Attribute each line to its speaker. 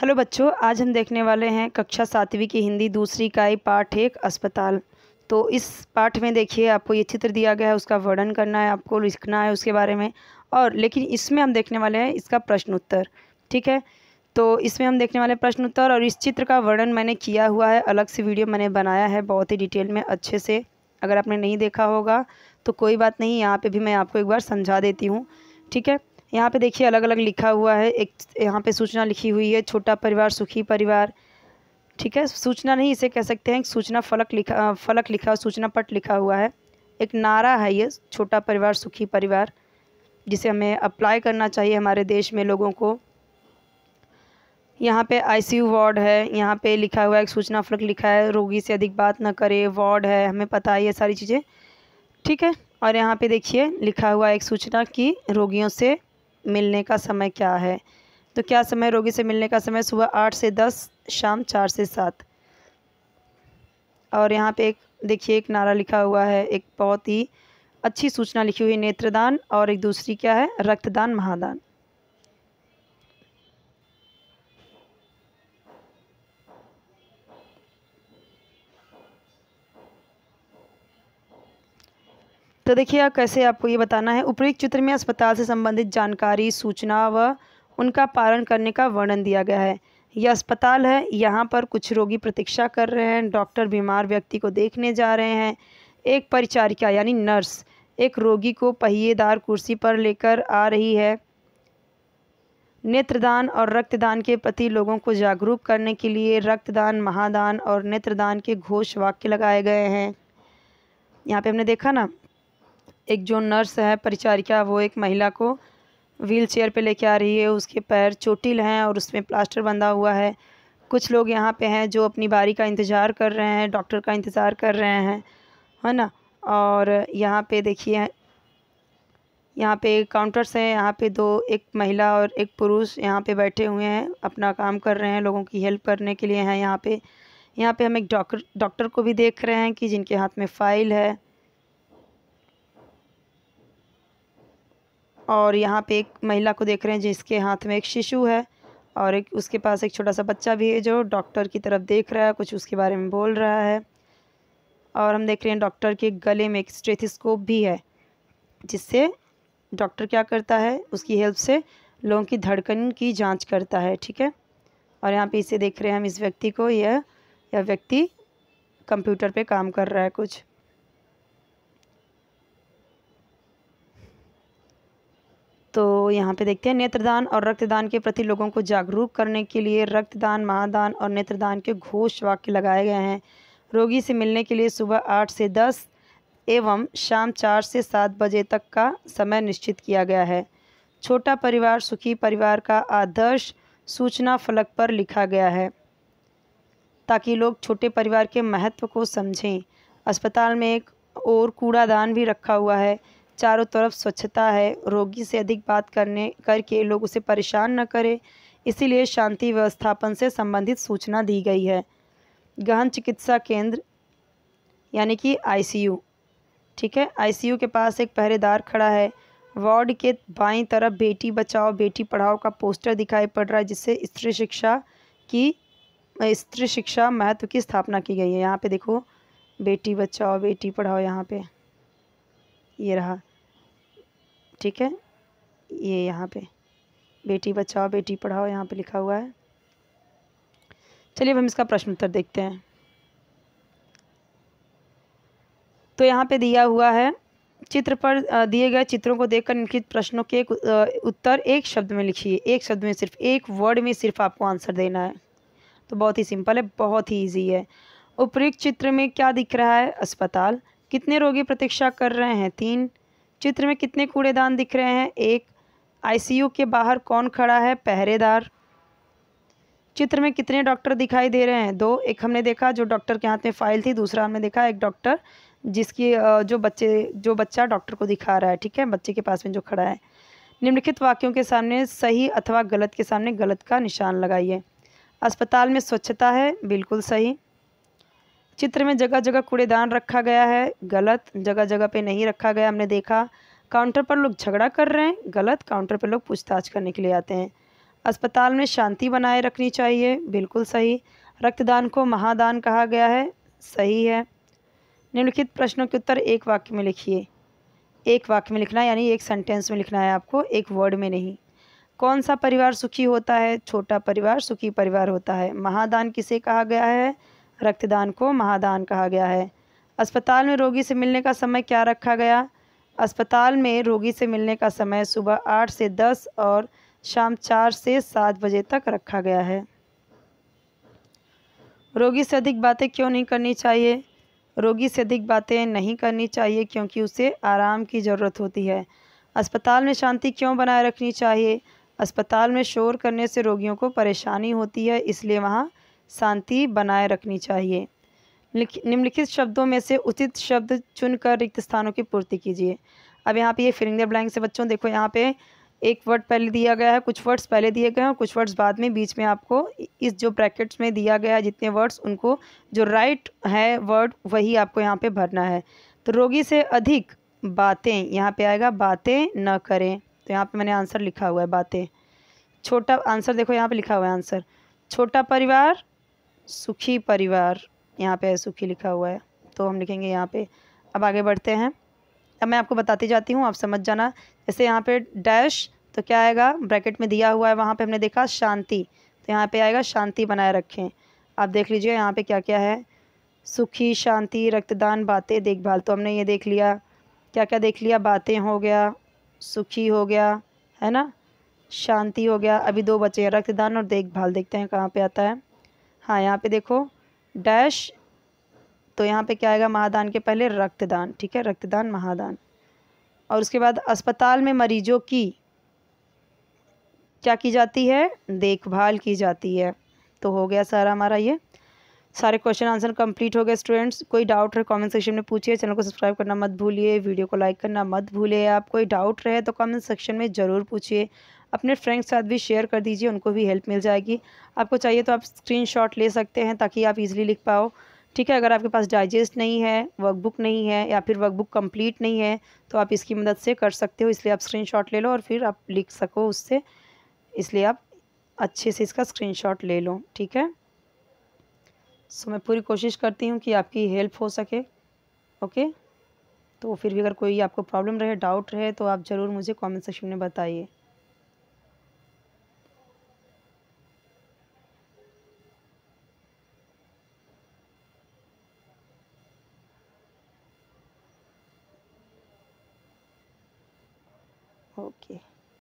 Speaker 1: hello बच्चों आज हम देखने वाले हैं कक्षा सातवीं की हिंदी दूसरी इकाई पाठ एक अस्पताल तो इस पाठ में देखिए आपको ये चित्र दिया गया है उसका वर्णन करना है आपको लिखना है उसके बारे में और लेकिन इसमें हम देखने वाले हैं इसका प्रश्न उत्तर ठीक है तो इसमें हम देखने वाले प्रश्न उत्तर और इस चित्र का वर्णन मैंने किया हुआ है अलग से वीडियो मैंने बनाया है बहुत ही डिटेल में अच्छे से अगर आपने नहीं देखा होगा तो कोई बात नहीं यहाँ पर भी मैं आपको एक बार समझा देती हूँ ठीक है यहाँ पे देखिए अलग अलग लिखा हुआ है एक यहाँ पे सूचना लिखी हुई है छोटा परिवार सुखी परिवार ठीक है सूचना नहीं इसे कह सकते हैं सूचना फलक लिखा फलक लिखा सूचना पट लिखा हुआ है एक नारा है ये छोटा परिवार सुखी परिवार जिसे हमें अप्लाई करना चाहिए हमारे देश में लोगों को यहाँ पे आईसीयू वार्ड है यहाँ पे लिखा हुआ है एक सूचना फलक लिखा है रोगी से अधिक बात ना करे वार्ड है हमें पता है ये सारी चीज़ें ठीक है और यहाँ पे देखिए लिखा हुआ एक सूचना कि रोगियों से मिलने का समय क्या है तो क्या समय रोगी से मिलने का समय सुबह आठ से दस शाम चार से सात और यहाँ पे एक देखिए एक नारा लिखा हुआ है एक बहुत ही अच्छी सूचना लिखी हुई नेत्रदान और एक दूसरी क्या है रक्तदान महादान तो देखिए आप कैसे आपको ये बताना है उपयुक्त चित्र में अस्पताल से संबंधित जानकारी सूचना व उनका पालन करने का वर्णन दिया गया है यह अस्पताल है यहाँ पर कुछ रोगी प्रतीक्षा कर रहे हैं डॉक्टर बीमार व्यक्ति को देखने जा रहे हैं एक परिचारिका यानी नर्स एक रोगी को पहिएदार कुर्सी पर लेकर आ रही है नेत्रदान और रक्तदान के प्रति लोगों को जागरूक करने के लिए रक्तदान महादान और नेत्रदान के घोष वाक्य लगाए गए हैं यहाँ पे हमने देखा ना एक जो नर्स है परिचारिका वो एक महिला को व्हील चेयर पर लेके आ रही है उसके पैर चोटिल हैं और उसमें प्लास्टर बंधा हुआ है कुछ लोग यहाँ पे हैं जो अपनी बारी का इंतज़ार कर रहे हैं डॉक्टर का इंतज़ार कर रहे हैं है ना और यहाँ पे देखिए यहाँ पे काउंटर्स हैं यहाँ पे दो एक महिला और एक पुरुष यहाँ पे बैठे हुए हैं अपना काम कर रहे हैं लोगों की हेल्प करने के लिए हैं यहाँ पे यहाँ पे हम एक डॉक्टर डॉक्टर को भी देख रहे हैं कि जिनके हाथ में फ़ाइल है और यहाँ पे एक महिला को देख रहे हैं जिसके हाथ में एक शिशु है और एक उसके पास एक छोटा सा बच्चा भी है जो डॉक्टर की तरफ देख रहा है कुछ उसके बारे में बोल रहा है और हम देख रहे हैं डॉक्टर के गले में एक स्ट्रेथिस्कोप भी है जिससे डॉक्टर क्या करता है उसकी हेल्प से लोगों की धड़कन की जांच करता है ठीक है और यहाँ पे इसे देख रहे हैं हम इस व्यक्ति को यह यह व्यक्ति कंप्यूटर पे काम कर रहा है कुछ तो यहाँ पे देखते हैं नेत्रदान और रक्तदान के प्रति लोगों को जागरूक करने के लिए रक्तदान महादान और नेत्रदान के घोष वाक्य लगाए गए हैं रोगी से मिलने के लिए सुबह आठ से दस एवं शाम चार से सात बजे तक का समय निश्चित किया गया है छोटा परिवार सुखी परिवार का आदर्श सूचना फलक पर लिखा गया है ताकि लोग छोटे परिवार के महत्व को समझें अस्पताल में एक और कूड़ादान भी रखा हुआ है चारों तरफ स्वच्छता है रोगी से अधिक बात करने करके लोग उसे परेशान न करें इसीलिए शांति व्यवस्थापन से संबंधित सूचना दी गई है गहन चिकित्सा केंद्र यानी कि आईसीयू ठीक है आईसीयू के पास एक पहरेदार खड़ा है वार्ड के बाईं तरफ बेटी बचाओ बेटी पढ़ाओ का पोस्टर दिखाई पड़ रहा है जिससे स्त्री शिक्षा की स्त्री शिक्षा महत्व की स्थापना की गई है यहाँ पे देखो बेटी बचाओ बेटी पढ़ाओ यहाँ पे ये रहा ठीक है ये यहाँ पे बेटी बचाओ बेटी पढ़ाओ यहाँ पे लिखा हुआ है चलिए अब हम इसका प्रश्न उत्तर देखते हैं तो यहाँ पे दिया हुआ है चित्र पर दिए गए चित्रों को देखकर निम्नलिखित प्रश्नों के उत्तर एक शब्द में लिखिए एक शब्द में सिर्फ एक वर्ड में सिर्फ आपको आंसर देना है तो बहुत ही सिंपल है बहुत ही ईजी है उपयुक्त चित्र में क्या दिख रहा है अस्पताल कितने रोगी प्रतीक्षा कर रहे हैं तीन चित्र में कितने कूड़ेदान दिख रहे हैं एक आईसीयू के बाहर कौन खड़ा है पहरेदार चित्र में कितने डॉक्टर दिखाई दे रहे हैं दो एक हमने देखा जो डॉक्टर के हाथ में फाइल थी दूसरा हमने देखा एक डॉक्टर जिसकी जो बच्चे जो बच्चा डॉक्टर को दिखा रहा है ठीक है बच्चे के पास में जो खड़ा है निम्नलिखित वाक्यों के सामने सही अथवा गलत के सामने गलत का निशान लगाइए अस्पताल में स्वच्छता है बिल्कुल सही चित्र में जगह जगह कूड़ेदान रखा गया है गलत जगह जगह पे नहीं रखा गया हमने देखा काउंटर पर लोग झगड़ा कर रहे हैं गलत काउंटर पर लोग पूछताछ करने के लिए आते हैं अस्पताल में शांति बनाए रखनी चाहिए बिल्कुल सही रक्तदान को महादान कहा गया है सही है निम्नलिखित प्रश्नों के उत्तर एक वाक्य में लिखिए एक वाक्य में लिखना यानी एक सेंटेंस में लिखना है आपको एक वर्ड में नहीं कौन सा परिवार सुखी होता है छोटा परिवार सुखी परिवार होता है महादान किसे कहा गया है रक्तदान को महादान कहा गया है अस्पताल में रोगी से मिलने का समय क्या रखा गया अस्पताल में रोगी से मिलने का समय सुबह आठ से दस और शाम चार से सात बजे तक रखा गया है रोगी से अधिक बातें क्यों नहीं करनी चाहिए रोगी से अधिक बातें नहीं करनी चाहिए क्योंकि उसे आराम की ज़रूरत होती है अस्पताल में शांति क्यों बनाए रखनी चाहिए अस्पताल में शोर करने से रोगियों को परेशानी होती है इसलिए वहाँ शांति बनाए रखनी चाहिए निम्नलिखित शब्दों में से उचित शब्द चुनकर रिक्त स्थानों की पूर्ति कीजिए अब यहाँ पे ये फिलिंग द ब्लैंक से बच्चों देखो यहाँ पे एक वर्ड पहले दिया गया है कुछ वर्ड्स पहले दिए गए हैं और कुछ वर्ड्स बाद में बीच में आपको इस जो ब्रैकेट्स में दिया गया है जितने वर्ड्स उनको जो राइट है वर्ड वही आपको यहाँ पे भरना है तो रोगी से अधिक बातें यहाँ पे आएगा बातें न करें तो यहाँ पे मैंने आंसर लिखा हुआ है बातें छोटा आंसर देखो यहाँ पे लिखा हुआ है आंसर छोटा परिवार सुखी परिवार यहाँ पे है सुखी लिखा हुआ है तो हम लिखेंगे यहाँ पे अब आगे बढ़ते हैं अब मैं आपको बताती जाती हूँ आप समझ जाना जैसे यहाँ पे डैश तो क्या आएगा ब्रैकेट में दिया हुआ है वहाँ पे हमने देखा शांति तो यहाँ पे आएगा शांति बनाए रखें आप देख लीजिए यहाँ पे क्या क्या है सुखी शांति रक्तदान बातें देखभाल तो हमने ये देख लिया क्या क्या देख लिया बातें हो गया सुखी हो गया है ना शांति हो गया अभी दो बचे हैं रक्तदान और देखभाल देखते हैं कहाँ पे आता है हाँ यहाँ पे देखो डैश तो यहाँ पे क्या आएगा महादान के पहले रक्तदान ठीक है रक्तदान महादान और उसके बाद अस्पताल में मरीजों की क्या की जाती है देखभाल की जाती है तो हो गया सारा हमारा ये सारे क्वेश्चन आंसर कंप्लीट हो गए स्टूडेंट्स कोई डाउट रहे कमेंट सेक्शन में पूछिए चैनल को सब्सक्राइब करना मत भूलिए वीडियो को लाइक करना मत भूलिए आप कोई डाउट रहे तो कमेंट सेक्शन में ज़रूर पूछिए अपने फ्रेंड के साथ भी शेयर कर दीजिए उनको भी हेल्प मिल जाएगी आपको चाहिए तो आप स्क्रीनशॉट ले सकते हैं ताकि आप इजीली लिख पाओ ठीक है अगर आपके पास डाइजेस्ट नहीं है वर्कबुक नहीं है या फिर वर्कबुक कंप्लीट नहीं है तो आप इसकी मदद से कर सकते हो इसलिए आप स्क्रीनशॉट ले लो और फिर आप लिख सको उससे इसलिए आप अच्छे से इसका स्क्रीनशॉट ले लो ठीक है सो मैं पूरी कोशिश करती हूँ कि आपकी हेल्प हो सके ओके तो फिर भी अगर कोई आपको प्रॉब्लम रहे डाउट रहे तो आप ज़रूर मुझे कमेंट सेक्शन में बताइए